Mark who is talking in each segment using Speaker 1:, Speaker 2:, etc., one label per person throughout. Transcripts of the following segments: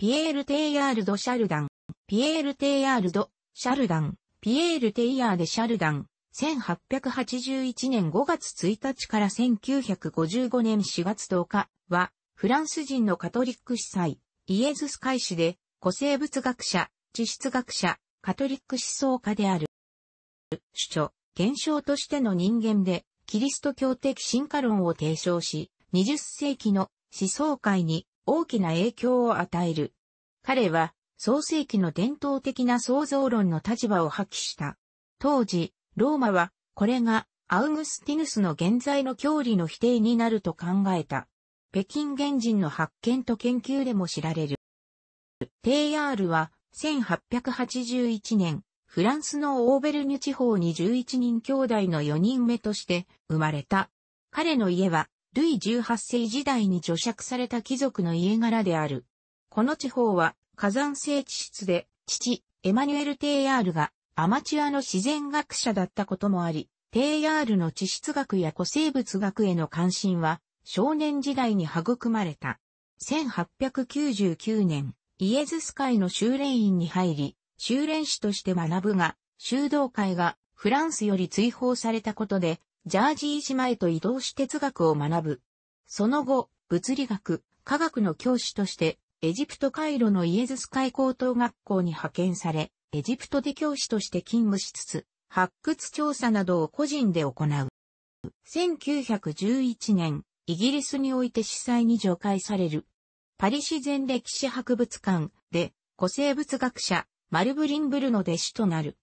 Speaker 1: ピエール・テイヤール・ド・シャルダン、ピエール・テイヤール・ド・シャルダン、ピエール・テイヤーデ・シャルダン、1881年5月1日から1955年4月10日は、フランス人のカトリック司祭、イエズス会士で、古生物学者、地質学者、カトリック思想家である。主張、現象としての人間で、キリスト教的進化論を提唱し、20世紀の思想界に大きな影響を与える。彼は創世紀の伝統的な創造論の立場を破棄した。当時、ローマはこれがアウグスティヌスの現在の教理の否定になると考えた。北京原人の発見と研究でも知られる。テイヤールは1881年、フランスのオーベルニュ地方に11人兄弟の4人目として生まれた。彼の家はルイ18世時代に著釈された貴族の家柄である。この地方は火山性地質で、父、エマニュエル・テイヤールがアマチュアの自然学者だったこともあり、テイヤールの地質学や古生物学への関心は少年時代に育まれた。1899年、イエズス会の修練院に入り、修練士として学ぶが、修道会がフランスより追放されたことで、ジャージー島へと移動し哲学を学ぶ。その後、物理学、科学の教師として、エジプトカイロのイエズス会高等学校に派遣され、エジプトで教師として勤務しつつ、発掘調査などを個人で行う。1911年、イギリスにおいて司祭に除外される。パリ自然歴史博物館で、古生物学者、マルブリンブルの弟子となる。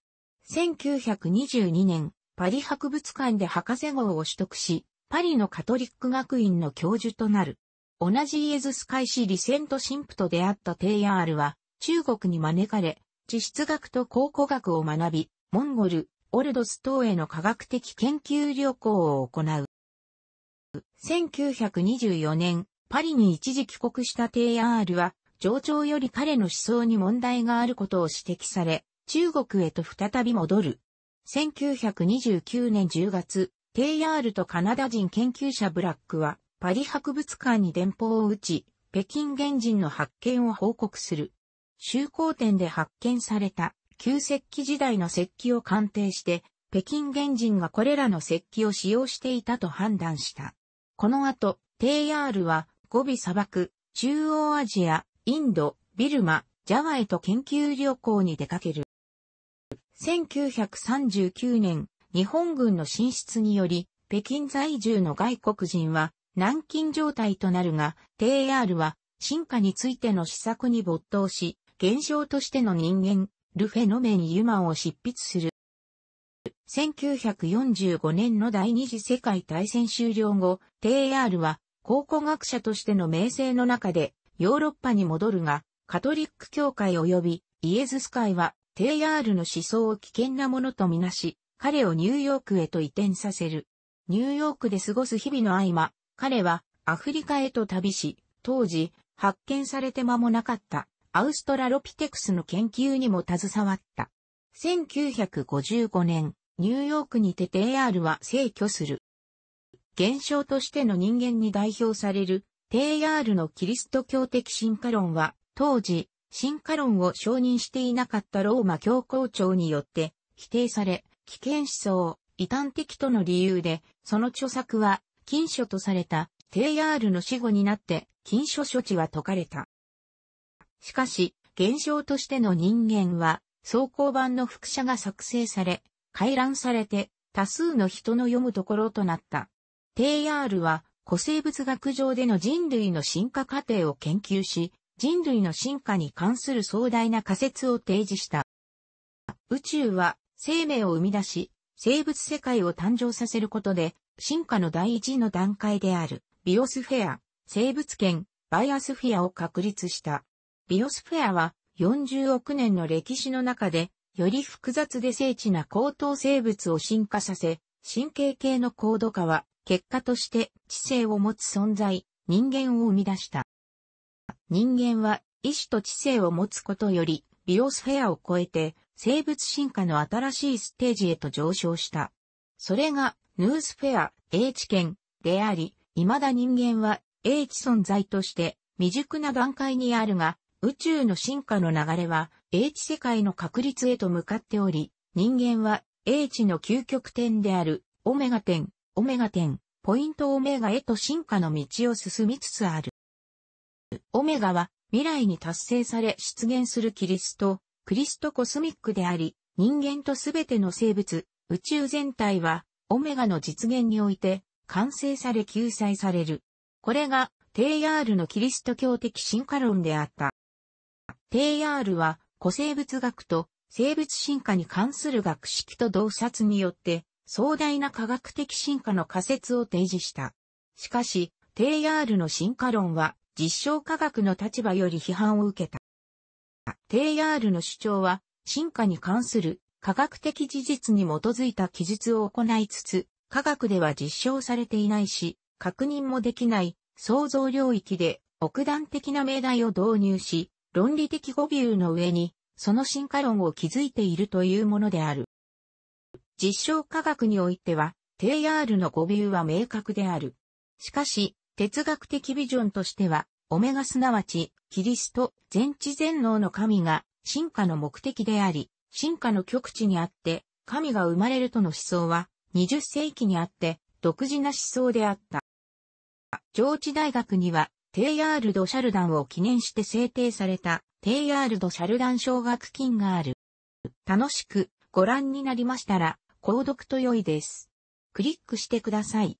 Speaker 1: 1922年、パリ博物館で博士号を取得し、パリのカトリック学院の教授となる。同じイエズス会士リセント神父と出会ったテイヤールは、中国に招かれ、地質学と考古学を学び、モンゴル、オルドス等への科学的研究旅行を行う。1924年、パリに一時帰国したテイヤールは、上長より彼の思想に問題があることを指摘され、中国へと再び戻る。1929年10月、テイヤールとカナダ人研究者ブラックは、パリ博物館に電報を打ち、北京原人の発見を報告する。修行展で発見された旧石器時代の石器を鑑定して、北京原人がこれらの石器を使用していたと判断した。この後、テイヤールは、ゴビ砂漠、中央アジア、インド、ビルマ、ジャワへと研究旅行に出かける。1939年、日本軍の進出により、北京在住の外国人は、軟禁状態となるが、TR は、進化についての施策に没頭し、現象としての人間、ルフェノメン・ユマンを執筆する。1945年の第二次世界大戦終了後、TR は考古学者としての名声の中でヨーロッパに戻るが、カトリック教会及びイエズス会はテイヤールの思想を危険なものとみなし、彼をニューヨークへと移転させる。ニューヨークで過ごす日々の合間、彼はアフリカへと旅し、当時発見されて間もなかったアウストラロピテクスの研究にも携わった。1955年、ニューヨークにて TR は逝去する。現象としての人間に代表される TR のキリスト教的進化論は、当時、進化論を承認していなかったローマ教皇庁によって否定され、危険思想、異端的との理由で、その著作は禁書とされたテイヤールの死後になって禁書処置は解かれた。しかし、現象としての人間は、装甲版の複写が作成され、回覧されて多数の人の読むところとなった。テイヤールは古生物学上での人類の進化過程を研究し、人類の進化に関する壮大な仮説を提示した。宇宙は生命を生み出し、生物世界を誕生させることで、進化の第一の段階である、ビオスフェア、生物圏、バイアスフィアを確立した。ビオスフェアは40億年の歴史の中で、より複雑で精緻な高等生物を進化させ、神経系の高度化は、結果として知性を持つ存在、人間を生み出した。人間は意志と知性を持つことより、ビオスフェアを超えて、生物進化の新しいステージへと上昇した。それが、ヌースフェア、英知圏であり、未だ人間は英知存在として未熟な段階にあるが、宇宙の進化の流れは英知世界の確立へと向かっており、人間は英知の究極点であるオメガ点、オメガ点、ポイントオメガへと進化の道を進みつつある。オメガは未来に達成され出現するキリスト、クリストコスミックであり、人間とすべての生物、宇宙全体は、オメガの実現において、完成され救済される。これが、テイヤールのキリスト教的進化論であった。テイヤールは、古生物学と生物進化に関する学識と洞察によって、壮大な科学的進化の仮説を提示した。しかし、テイヤールの進化論は、実証科学の立場より批判を受けた。テイヤールの主張は、進化に関する科学的事実に基づいた記述を行いつつ、科学では実証されていないし、確認もできない想像領域で奥断的な命題を導入し、論理的語尾の上に、その進化論を築いているというものである。実証科学においては、テイヤールの語尾は明確である。しかし、哲学的ビジョンとしては、オメガすなわち、キリスト、全知全能の神が、進化の目的であり、進化の極地にあって、神が生まれるとの思想は、20世紀にあって、独自な思想であった。上智大学には、テイヤール・ド・シャルダンを記念して制定された、テイヤール・ド・シャルダン奨学金がある。楽しくご覧になりましたら、購読と良いです。クリックしてください。